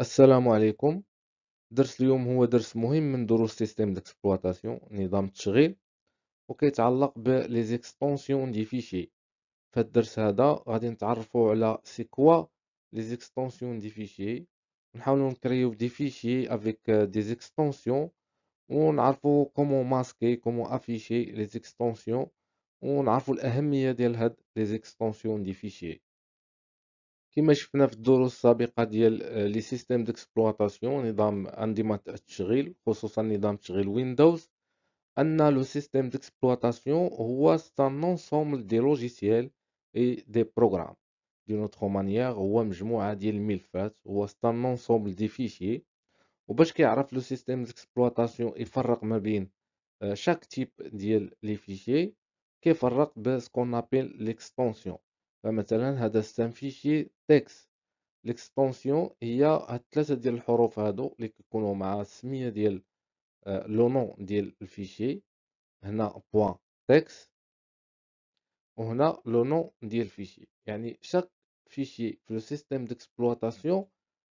السلام عليكم درس اليوم هو درس مهم من دروس سيستم ديكسبلواتاسيون نظام التشغيل وكيتعلق بليزيكستونسيون دي فيشي في الدرس هذا غادي نتعرفوا على سي كوا ليزيكستونسيون دي فيشي نحاولوا نكريو دي فيشي افيك ديزيكستونسيون ونعرفوا كومون ماسكي كومون افيشي ليزيكستونسيون ونعرفوا الاهميه ديال هاد ليزيكستونسيون دي فيشي كما شفنا في الدروس السابقة ديال آه، لي سيستيم دكسبلواتاسيون نظام انديمات التشغيل خصوصا نظام تشغيل ويندوز أن لو سيستيم دكسبلواتاسيون هو سان انسومبل دي لوجيسيال اي دي بروغرام دي نوتخ مانيير هو مجموعة ديال الملفات هو سان انسومبل دي فيشي وباش كيعرف لو سيستيم دكسبلواتاسيون يفرق ما بين آه، شاك تيب ديال لي فيشي كيفرق بسكون ابيل ليكستونسيون فمثلا هذا استنفي شي تكس ليكستونسيون هي هاد الثلاثه ديال الحروف هادو اللي كيكونوا مع السميه ديال لو آه، نون ديال الفيشي هنا بوان تكس وهنا لو نون ديال الفيشي يعني شاك فيشي في لو سيستيم ديكسبلواتاسيون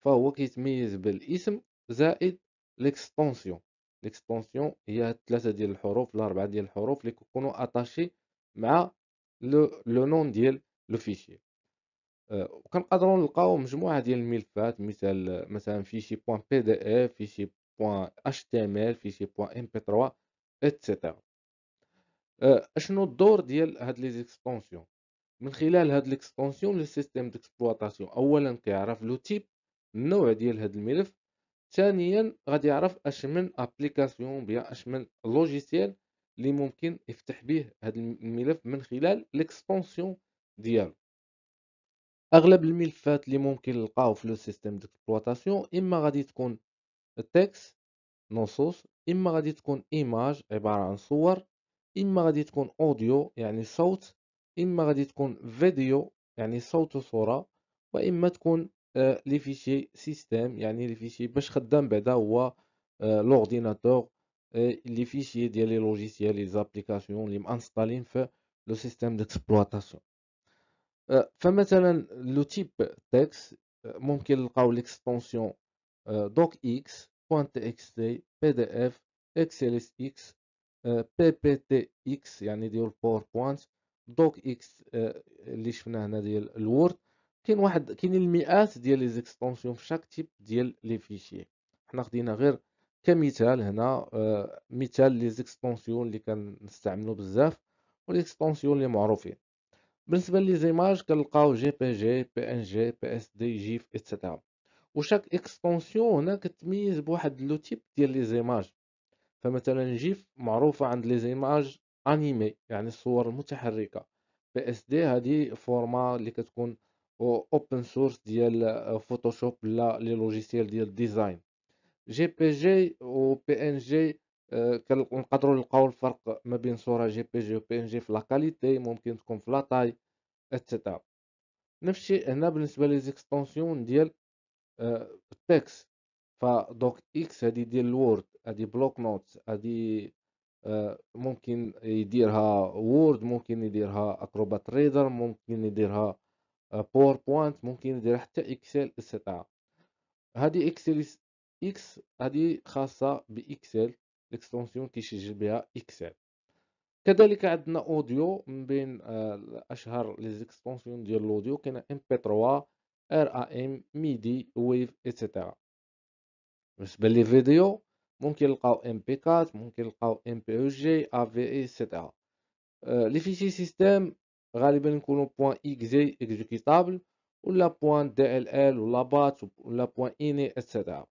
فهو كيتميز بالاسم زائد ليكستونسيون ليكستونسيون هي الثلاثه ديال الحروف الاربعه ديال الحروف اللي كيكونوا اتاشي مع لو لو نون ديال لو فيشي آه، وكنقدروا نلقاو مجموعه ديال الملفات مثل مثلا فيشي بوان بي دي اف فيشي بوان اتش تي ام ال فيشي بوان ام بي 3 اتسيتيرا اشنو الدور ديال هاد لي زيكستونسيون من خلال هاد ليكستونسيون لو سيستيم ديكسبلواتاسيون اولا كيعرف لو تيب النوع ديال هاد الملف ثانيا غادي يعرف اش من ابليكاسيون بيا اش من لوجيسيال اللي ممكن يفتح به هاد الملف من خلال ليكستونسيون ديالو اغلب الملفات اللي ممكن نلقاو في لو سيستيم ديكسبلواتاسيون اما غادي تكون تكس نصوص اما غادي تكون ايماج عباره عن صور اما غادي تكون اوديو يعني صوت اما غادي تكون فيديو يعني صوت وصوره واما تكون آه، لي فيشي سيستيم يعني لي فيشي باش خدام بعدا هو آه، لورديناتور آه، لي فيشي ديال لي لوجيسيال لي زابليكاسيون لي مانستالين في لو سيستيم ديكسبلواتاسيون آه، فمثلا لو تيب تكست آه، ممكن نلقاو ليكستونسيون دوك اكس بوينت اكس تي بي دي اف اكس ال اس اكس بي بي تي اكس يعني ديال بوينت دوك اكس اللي شفنا هنا ديال الوورد كاين واحد كاين المئات ديال لي زيكستونسيون في شاك تيب ديال لي فيشي حنا خدينا غير كمثال هنا آه، مثال لي زيكستونسيون اللي كنستعملو بزاف وليكستونسيون اللي معروفين بالنسبه لي زيماج كنلقاو جي بي جي بي ان جي بي اس دي جيف اتسيتيرا وشاك اكستنسيون هنا كتميز بواحد لو تيب ديال لي زيماج فمثلا جيف معروفه عند لي زيماج انيمي يعني الصور المتحركه بي اس دي هذه فورما اللي كتكون اوبن سورس ديال فوتوشوب آه، لا لي لوجيسيال ديال ديزاين جي بي جي و بي ان جي آه، كنقدروا نلقاو الفرق ما بين صوره جي بي جي و بي ان جي في كاليتي ممكن تكون في تاي اتسيتيرا نفس الشيء هنا بالنسبه لي زيكستونسيون ديال آه، التكست فدوك اكس هادي ديال الوورد هادي بلوك نوتس هادي آه، ممكن يديرها وورد ممكن يديرها اكروبات ريدر ممكن يديرها باوربوينت ممكن يدير حتى اكسل استطاع هادي اكسل اكس هادي خاصه باكسل اكستنسيون كيسجل بها اكسل كذلك عندنا اوديو من بين آه، اشهر لي زيكستونسيون ديال الاوديو كاين ام بي 3 ار ام ميدي ويف ايتترا بالنسبه لي فيديو ممكن نلقاو ام بي 4 ممكن نلقاو ام بي او جي ا في اي لي فيشي سيستيم غالبا يكونوا بوان اي اكزيكوتابل ولا بوان دي ال ال ولا بات ولا بوان اني ايتترا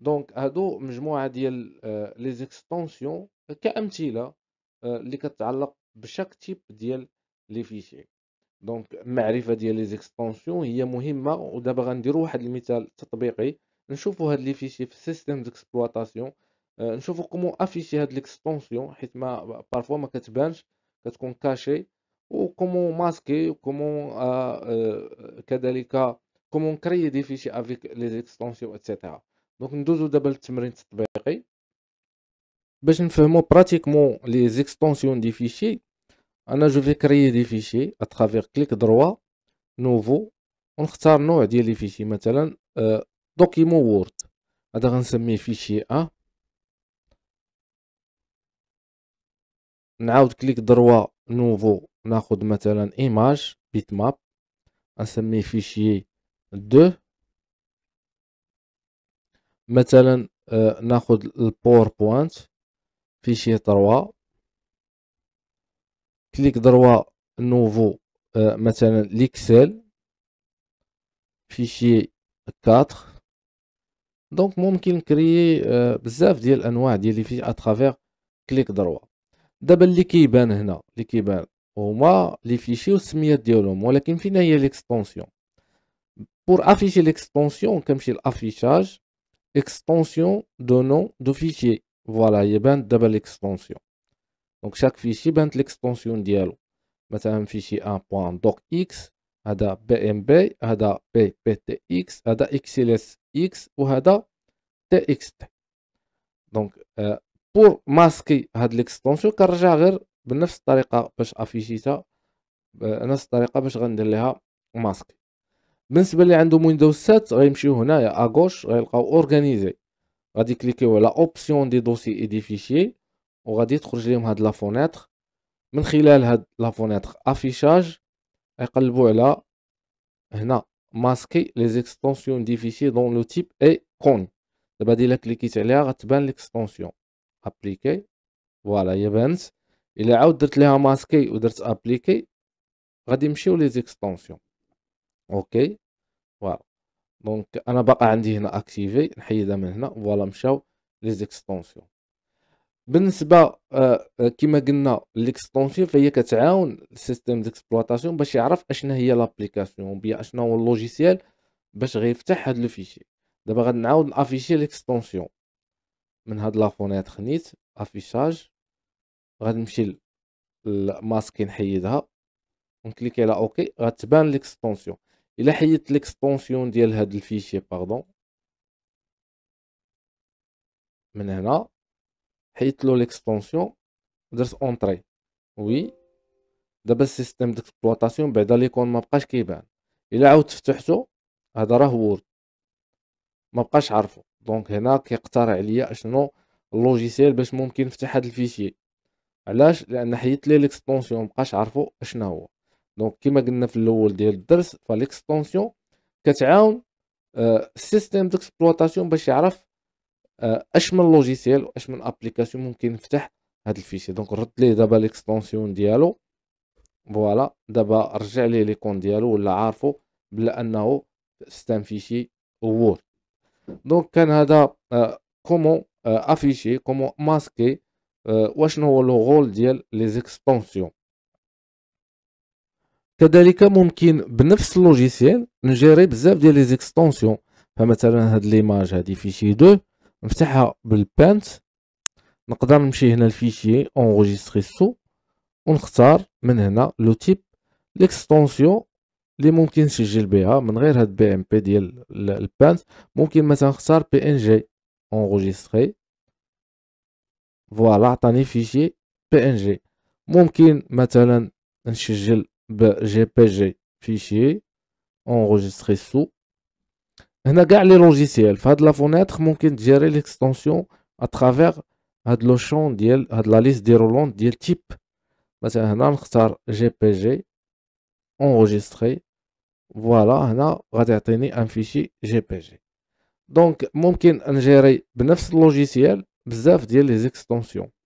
دونك هادو مجموعه ديال لي آه، زيكستونسيون آه، كامثله آه، اللي كتعلق بشاك تيب ديال لي فيشي دونك المعرفه ديال لي زيكستونسيون هي مهمه ودابا غنديرو واحد المثال تطبيقي نشوفو هاد لي فيشي في سيستم دكسبلواتاسيون نشوفو كومون افيشي هاد ليكستونسيون حيت ما بارفوا ما كتبانش كتكون كاشي وكومون ماسكي و آه كذلك كومون كريي دي فيشي افيك لي زيكستونسيون اتسيتيرا دونك ندوزو دابا للتمرين التطبيقي باش نفهمو براتيكمون لي زيكستونسيون دي فيشي انا جو في كريي دي فيشي اترافيغ كليك دروا نوفو ونختار نوع ديال لي فيشي مثلا دوكيمون آه، وورد هذا غنسميه فيشي ا نعاود كليك دروا نوفو ناخد مثلا ايماج بيت ماب نسميه فيشي دو مثلا آه، ناخذ في فيشي 3 كليك دروا نوفو آه، مثلا ليكسل فيشي 4 دونك ممكن نكري آه، بزاف ديال الانواع ديال لي فيش اترافير كليك دروا دابا اللي كيبان هنا اللي كيبان هما لي فيشي والسميات ديالهم ولكن فين هي ليكستونسيون بور افيشي ليكستونسيون كنمشي لافيشاج اكستونسيون دو nom دو فيشي فوالا هي يبان دابا l'extension دونك شاك فيشي بانت l'extension ديالو مثلا فيشي 1.docx هذا بي ام بي هذا بي بي تي اكس هذا اكس ال اس اكس وهذا تي اكس تي دونك بور ماسكي هاد ليكستونسيون كنرجع غير بنفس الطريقه باش افيشيتها بنفس الطريقه باش غندير ليها ماسكي بالنسبه اللي عندهم ويندوز 7 غيمشيو هنايا اغوش غيلقاو اورغانيزي غادي كليكيو على اوبسيون دي دوسي اي دي فيشي وغادي تخرج لهم هاد لا من خلال هاد لا افيشاج غيقلبو على هنا ماسكي لي زيكستونسيون دي فيشي دون لو تيب اي كون دابا هادي الا كليكيت عليها غتبان ليكستونسيون ابليكي فوالا هي بانت الا عاود درت ليها ماسكي ودرت ابليكي غادي يمشيو لي زيكستونسيون اوكي فوالا دونك انا باقا عندي هنا اكتيفي نحيدها من هنا فوالا مشاو لي زيكستونسيون بالنسبه آه كما قلنا ليكستونسيون فهي كتعاون السيستم ديكسبلواتاسيون باش يعرف اشنا هي لابليكاسيون بيا اشنا هو اللوجيسيال باش غيفتح هاد لو فيشي دابا غنعاود نافيشي ليكستونسيون من هاد لافونيت خنيت افيشاج غادي نمشي لماسكي نحيدها ونكليكي على اوكي غتبان ليكستونسيون الا حيدت ليكستونسيون ديال هاد الفيشي باردون من هنا حيت له ليكستونسيون درت اونطري وي دابا السيستم ديكسبلوطاسيون بعدا ليكون ما بقاش كيبان الا عاودت فتحته هذا راه وورد ما بقاش عارفه دونك هنا كيقترع عليا اشنو اللوجيسيال باش ممكن نفتح هاد الفيشي علاش لان حيدت ليه ليكستونسيون مبقاش عارفو اشنا هو دونك كما قلنا في الاول ديال الدرس فالاكستونسيون كتعاون السيستم ديكسبلوطاسيون باش يعرف اش من لوجيسيال واش من ابليكاسيون ممكن يفتح هاد الفيشي دونك رد ليه دابا ليكستونسيون ديالو فوالا دابا رجع ليه ليكون ديالو ولا عارفو بلا انه ستان فيشي وور دونك كان هذا كومون افيشي كومون ماسكي واشنو هو لو رول ديال لي زيكستونسيون كذلك ممكن بنفس اللوجيسيال نجيري بزاف ديال لي زيكستونسيون فمثلا هاد ليماج هادي فيشي 2 نفتحها بالبانت نقدر نمشي هنا لفيشي اونغوجيستري سو ونختار من هنا لو تيب ليكستونسيون اللي ممكن نسجل بها من غير هاد بي ام بي ديال البانت ممكن مثلا نختار بي ان جي اونغوجيستري فوالا عطاني فيشي بي ان جي ممكن مثلا نسجل gpg bah, fichier enregistré sous on a les logiciels fait la fenêtre mon gérer l'extension à travers à de de la liste déroulante de type on bah, a un GPG, enregistré voilà on a retenu un fichier GPG. donc mon en gérer le logiciel بزاف ديال les